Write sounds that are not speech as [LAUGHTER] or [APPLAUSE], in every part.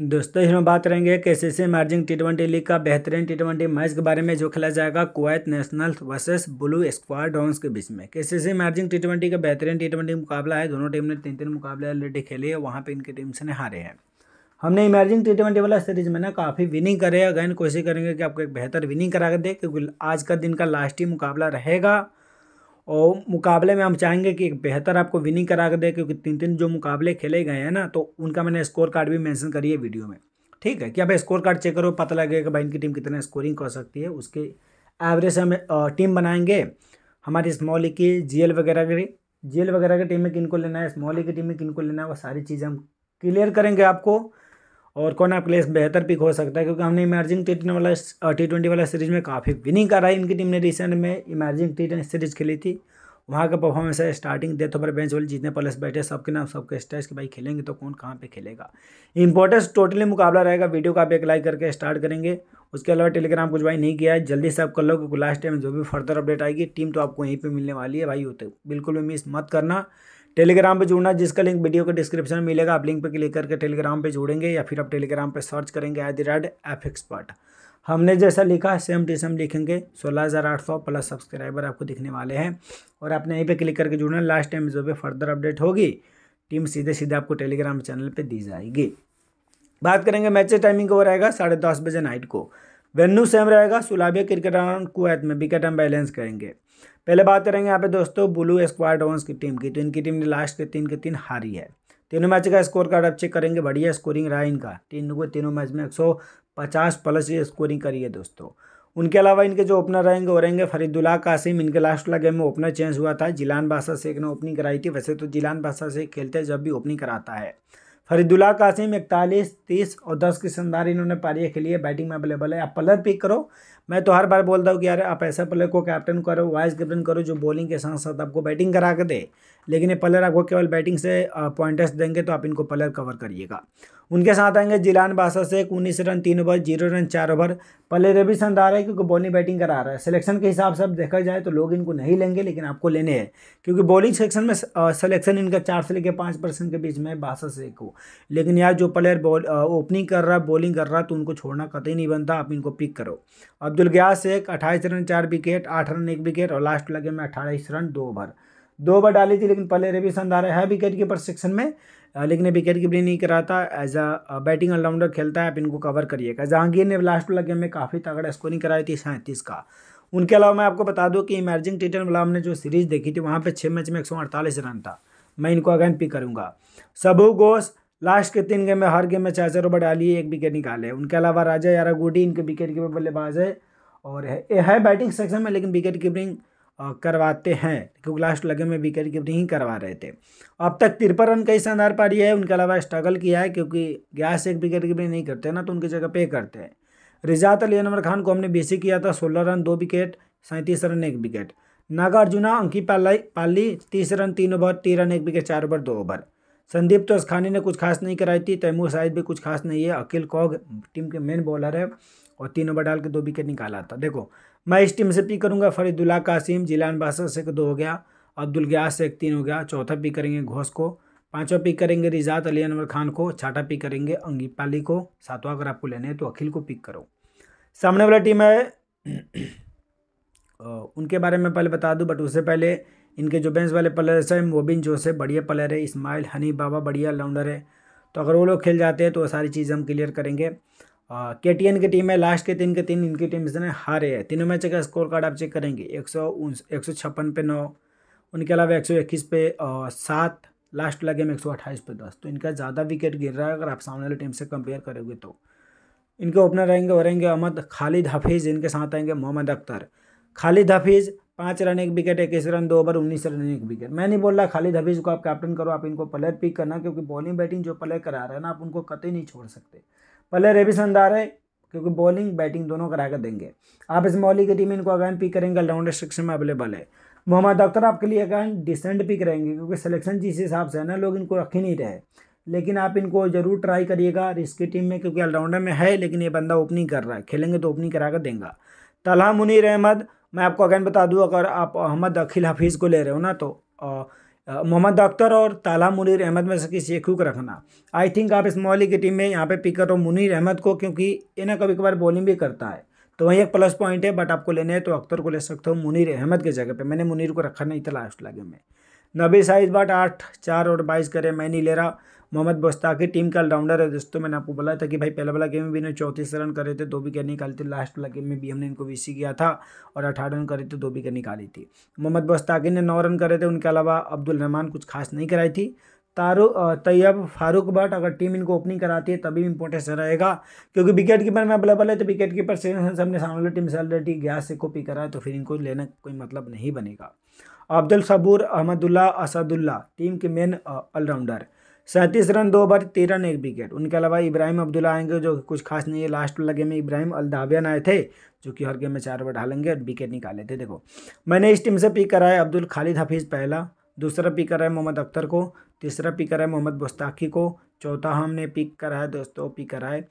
दोस्तों इसमें बात करेंगे K C C margin T twenty league का बेहतरीन टी ट्वेंटी मैच के बारे में जो खेला जाएगा Kuwait national versus blue squadrons के बीच में K C C margin T twenty का बेहतरीन टी ट्वेंटी मुकाबला है दोनों टीम ने तीन तीन मुकाबले ऑलरेडी खेले है वहाँ पर इनकी टीम से ने हारे हैं हमने इमर्जिंग टी ट्वेंटी वाला सीरीज में ना काफ़ी विनिंग करे अगैन कोशिश करेंगे कि आपको एक बेहतर विनिंग करा कर दे क्योंकि आज का दिन का लास्ट ही मुकाबला रहेगा और मुकाबले में हम चाहेंगे कि बेहतर आपको विनिंग करा कर दे क्योंकि तीन तीन जो मुकाबले खेले गए हैं ना तो उनका मैंने स्कोर कार्ड भी मेंशन करी है वीडियो में ठीक है कि अब स्कोर कार्ड चेक करो पता लगेगा कि भाई इनकी टीम कितना स्कोरिंग कर सकती है उसके एवरेज हम टीम बनाएंगे हमारी स्मॉल की जी वगैरह की जी वगैरह की टीम में किन लेना है स्मॉल की टीम में किन लेना है वो सारी चीज़ें हम क्लियर करेंगे आपको और कौन आपके लिए बेहतर पिक हो सकता है क्योंकि हमने इमर्जिंग टी वाला टी ट्वेंटी वाला सीरीज़ में काफ़ी विनिंग करा है इनकी टीम ने रिसेंट में इमर्जिंग टी सीरीज़ खेली थी वहाँ का परफॉर्मेंस है स्टार्टिंग डेथ ओवर बेंच वाले जितने प्लस बैठे सबके नाम सबके स्टेज के भाई खेलेंगे तो कौन कहाँ पे खेलेगा इंपॉर्टेंस टोटली मुकाबला रहेगा वीडियो का आप एक लाइक करके स्टार्ट करेंगे उसके अलावा टेलीग्राम कुछ भाई नहीं किया है जल्दी से आप कर लो क्योंकि लास्ट टाइम जो भी फर्दर अपडेट आएगी टीम तो आपको यहीं पर मिलने वाली है भाई होते बिल्कुल भी मिस मत करना टेलीग्राम पे जुड़ना जिसका लिंक वीडियो के डिस्क्रिप्शन में मिलेगा आप लिंक पे क्लिक करके टेलीग्राम पे जुड़ेंगे या फिर आप टेलीग्राम पे सर्च करेंगे at the rate F expert हमने जैसा लिखा सेम टू सेम लिखेंगे सौ प्लस सब्सक्राइबर आपको दिखने वाले हैं और आपने यहीं पर क्लिक करके जुड़ना लास्ट टाइम जो पे फर्दर अपडेट होगी टीम सीधे सीधे आपको टेलीग्राम चैनल पर दी जाएगी बात करेंगे मैच टाइमिंग ओवर रहेगा साढ़े दस बजे नाइट को वेन्यू सेम रहेगा सुलाबिया क्रिकेट ग्राउंड कुवैत में विकेट हम बैलेंस करेंगे पहले बात करेंगे यहाँ पे दोस्तों ब्लू स्क्वाड्रॉन्स की टीम की तो इनकी टीम ने लास्ट के तीन के तीन हारी है तीनों मैच का स्कोर कार्ड आप चेक करेंगे बढ़िया स्कोरिंग रहा इनका तीन को तीनों मैच में एक पचास प्लस ये स्कोरिंग करी है दोस्तों उनके अलावा इनके जो ओपनर रहेंगे वो रहेंगे फरीदुल्ला कासिम इनके लास्ट वाला गेम में ओपनर चेंज हुआ था जिलान बादशाह शेख ने ओपनिंग कराई थी वैसे तो जिलान बादशाह शेख खेलते जब भी ओपनिंग कराता है फरीदुल्ला कासिम इकतालीस तीस और दस की शानदार इन्होंने पारियाँ खेली है बैटिंग में अवेलेबल है आप पलर पिक करो मैं तो हर बार बोलता हूँ कि यार आप ऐसा प्लेयर को कैप्टन करो वाइस कैप्टन करो जो बॉलिंग के साथ साथ आपको बैटिंग करा के दे लेकिन ये प्लेयर आपको केवल बैटिंग से पॉइंटर्स देंगे तो आप इनको प्लेयर कवर करिएगा उनके साथ आएंगे जिलान बासा से उन्नीस रन तीन ओवर जीरो रन चार ओवर प्लेयर ये भी आ रहा है क्योंकि बॉलिंग बैटिंग करा रहा है सिलेक्शन के हिसाब से अब देखा जाए तो लोग इनको नहीं लेंगे लेकिन आपको लेने हैं क्योंकि बॉलिंग सेक्शन में सिलेक्शन इनका चार से लेकर पाँच परसेंट के बीच में बासा से को लेकिन यार जो प्लेयर ओपनिंग कर रहा है बॉलिंग कर रहा है तो उनको छोड़ना कतई नहीं बनता आप इनको पिक करो अब अब्दुल ग्यास एक अट्ठाईस रन चार विकेट आठ रन एक विकेट और लास्ट लगे में अट्ठाईस रन दो ओवर दो ओवर डाली थी लेकिन पहले रवि संधारे है विकेट कीपर सेक्शन में लेकिन विकेट कीपर नहीं कराता एज अ बैटिंग ऑलराउंडर खेलता है आप इनको कवर करिएगा जहांगीर ने लास्ट वाला गेम में काफ़ी तगड़ा स्कोरिंग कराई थी सैंतीस का उनके अलावा मैं आपको बता दूं कि इमर्जिंग टी वाला हमने जो सीरीज देखी थी वहाँ पे छः मैच में एक रन था मैं इनको अगेन पिक करूँगा सबू घोष लास्ट के तीन गेम में हर गेम में चार चार ओवर डालिए एक विकेट निकाले उनके अलावा राजा यारा गोडी इनके विकेट कीपर बल्लेबाज है और है, है बैटिंग सेक्शन में लेकिन विकेट कीपिंग करवाते हैं क्योंकि लास्ट लगे में विकेट कीपिंग ही करवा रहे थे अब तक तिरपन रन का ही शानदार पारी है उनके अलावा स्ट्रगल किया है क्योंकि गैस एक विकेट कीपिंग नहीं करते ना तो उनकी जगह पे करते हैं रिजात अली अनवर खान को हमने बेसिक किया था सोलह रन दो विकेट सैंतीस रन एक विकेट नागार्जुना अंकी पाल्लाई पाली तीस रन तीन ओवर तीन रन एक विकेट चार ओवर दो ओवर संदीप तो असखानी ने कुछ खास नहीं कराई थी तैमूर शाहिद भी कुछ खास नहीं है अकील कौग टीम के मेन बॉलर है और तीन ओवर डाल के दो विकेट निकाला था देखो मैं इस टीम से पिक करूंगा फरीदुल्ला कासिम जिलान बासर से दो हो गया अब्दुल ग्यास एक तीन हो गया चौथा पिक करेंगे घोष को पांचवा पिक करेंगे रिजात अली अनवर खान को छठा पिक करेंगे अंगीपाली को सातवां अगर आपको लेने हैं तो अखिल को पिक करो सामने वाला टीम है [CLEARS THROAT] उनके बारे में पहले बता दूं बट उससे पहले इनके जो बेंस वाले प्लेयर्स हैं मोबिन जोस है बढ़िया प्लेयर है इस्माइल हनी बाबा बढ़िया लाउंडर है तो अगर वो लोग खेल जाते हैं तो वो सारी चीज़ हम क्लियर करेंगे के टी एन की टीम है लास्ट के तीन के तीन इनकी टीम इसने हारे है तीनों मैच का स्कोर कार्ड आप चेक करेंगे एक सौ एक सौ छप्पन पे नौ उनके अलावा एक सौ इक्कीस पे सात लास्ट लगे में एक सौ अट्ठाईस पे दस तो इनका ज़्यादा विकेट गिर रहा है अगर आप सामने वाली टीम से कंपेयर करोगे तो इनके ओपनर रहेंगे और रहेंगे अहमद खालिद हफीज़ इनके साथ आएंगे मोहम्मद अख्तर खालिद हफीज़ पाँच रन एक विकेट इक्कीस रन दो ओवर उन्नीस रन एक विकेट मैं नहीं बोल रहा खालिद हफीज़ को आप कैप्टन करो आप इनको प्लेयर पिक करना क्योंकि बॉलिंग बैटिंग जो प्लेयर करा रहे हैं ना आप उनको कतई नहीं छोड़ सकते प्लेयर भी शानदार है क्योंकि बॉलिंग बैटिंग दोनों करा कर देंगे आप इस मौली की टीम इनको अगैन पिक करेंगे ऑलराउंडर सेक्शन में अवेलेबल है मोहम्मद अख्तर आपके लिए अगैन डिसेंट पिक रहेंगे क्योंकि सिलेक्शन जिस हिसाब से है ना लोग इनको रख ही नहीं रहे लेकिन आप इनको ज़रूर ट्राई करिएगा रिस्की टीम में क्योंकि ऑलराउंडर में है लेकिन ये बंदा ओपनिंग कर रहा है खेलेंगे तो ओपनिंग करा कर देंगे तलहा मुनीर अहमद मैं आपको अगेन बता दूं अगर आप अहमद अखिल हफीज़ को ले रहे हो ना तो मोहम्मद अख्तर और ताला मुनीर अहमद में से किसी एक को रखना आई थिंक आप इस मोहली की टीम में यहाँ पे पिक करो मुनीर अहमद को क्योंकि ये ना कभी कभार बॉलिंग भी करता है तो वहीं एक प्लस पॉइंट है बट आपको लेने हैं तो अख्तर को ले सकते हो मुनीर अहमद की जगह पर मैंने मुनीर को रखा नहीं था लास्ट लगे में नबी साइज बट आठ चार और बाईस करे मैं नहीं ले रहा मोहम्मद की टीम का ऑलराउंडर है दोस्तों मैंने आपको बोला था कि भाई पहला वाला गेम में भी इन्हें चौंतीस रन करे थे दो विकेट निकाले थे लास्ट वाला गेम में भी हमने इनको वीसी किया था और अठारह रन करे थे दो विकेट निकाली थी मोहम्मद बोस्ताकी ने नौ रन करे थे उनके अलावा अब्दुल रहमान कुछ खास नहीं कराई थी तारु तैयब फारूक भट्ट अगर टीम इनको ओपनिंग कराती है तभी इंपॉर्टेंस रहेगा क्योंकि विकेट कीपर में अवेलेबल है तो विकेट कीपर से हमने सामने वाली टीम से ऑलरेडी ग्यारह से कॉपी करा है तो फिर इनको लेना कोई मतलब नहीं बनेगा अब्दुल सबूर अहमदुल्ला असदुल्ला टीम के मेन ऑलराउंडर सैंतीस रन दो बार तेरह रन एक विकेट उनके अलावा इब्राहिम अब्दुल्ला आएंगे जो कुछ खास नहीं है लास्ट वाला गेम में इब्राहिम अलधाबियान आए थे जो कि हर गेम में चार ओवर डालेंगे और विकेट निकाले थे देखो मैंने इस टीम से पिक करा है अब्दुल खालिद हफीज़ पहला दूसरा पिक करा है मोहम्मद अख्तर को तीसरा पिक करा है मोहम्मद बुस्ताकी को चौथा हमने पिक करा है दोस्तों पिक कराए है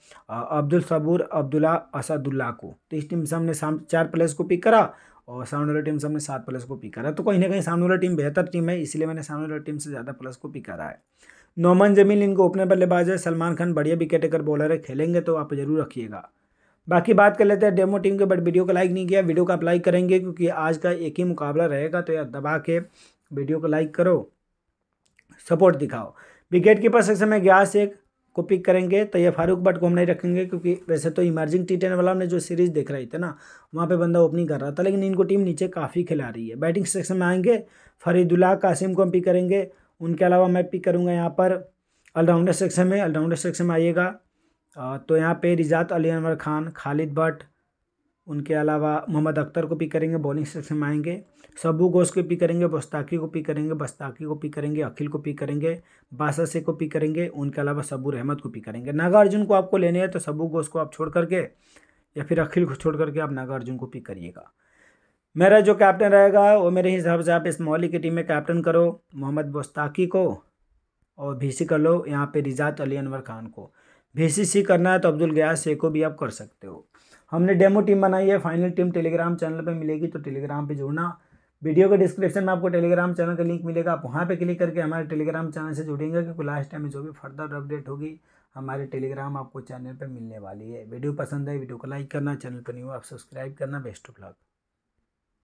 अब्दुल सबूर अब्दुल्ला असदुल्ला को तो इस टीम से हमने चार प्लेयर्स को पिक करा और सामने वाला टीम से हमने सात प्लस को पिक करा है तो कहीं ना कहीं सामने वाला टीम बेहतर टीम है इसलिए मैंने सामने वाला टीम से ज़्यादा प्लस को पिक करा है नोमन जमीन इनको ओपनर बल्लेबाज है सलमान खान बढ़िया विकेट अगर बॉलर है खेलेंगे तो आप जरूर रखिएगा बाकी बात कर लेते हैं डेमो टीम के बट वीडियो को लाइक नहीं किया वीडियो को आप लाइक करेंगे क्योंकि आज का एक ही मुकाबला रहेगा तो यार दबा के वीडियो को लाइक करो सपोर्ट दिखाओ विकेट कीपर सेक्शन में ग्यारह एक को पिक करेंगे तो ये फारूक बट को हम नहीं रखेंगे क्योंकि वैसे तो इमर्जिंग टी टेन वाला हमने जो सीरीज़ देख रही थी ना वहाँ पे बंदा ओपनिंग कर रहा था लेकिन इनको टीम नीचे काफ़ी खिला रही है बैटिंग सेक्शन में आएंगे फरीदुल्ला कासिम को हम पिक करेंगे उनके अलावा मैं पिक करूँगा यहाँ पर ऑलराउंडर सेक्शन में ऑलराउंडर सेक्शन में आइएगा तो यहाँ पर रिजात अली अनवर खान खालिद भट्ट उनके अलावा मोहम्मद अख्तर को पिक करेंगे बॉलिंग सेक्शन में आएंगे सबू घोष को पिक करेंगे बस्ताकी को पिक करेंगे बस्ताकी को पिक करेंगे अखिल को पिक करेंगे बासा से को पिक करेंगे उनके अलावा सबूर अहमद को पिक करेंगे नागार्जुन को आपको लेने हैं तो सबू घोष को आप छोड़ करके या फिर अखिल को छोड़ करके आप नागार्जुन को पिक करिएगा मेरा जो कैप्टन रहेगा वो मेरे हिसाब से आप इस मौली की टीम में कैप्टन करो मोहम्मद बोस्ताकी को और भीसी कर लो यहाँ पे रिजात अली अनवर खान को भीसी सी करना है तो अब्दुल गया से को भी आप कर सकते हो हमने डेमो टीम बनाई है फाइनल टीम टेलीग्राम चैनल पर मिलेगी तो टेलीग्राम पर जुड़ना वीडियो के डिस्क्रिप्शन में आपको टेलीग्राम चैनल का लिंक मिलेगा आप वहाँ पे क्लिक करके हमारे टेलीग्राम चैनल से जुड़ेंगे क्योंकि लास्ट टाइम जो भी फर्दर अपडेट होगी हमारे टेलीग्राम आपको चैनल पर मिलने वाली है वीडियो पसंद है वीडियो को लाइक करना चैनल पर नहीं हो आप सब्सक्राइब करना बेस्ट ऑफ लक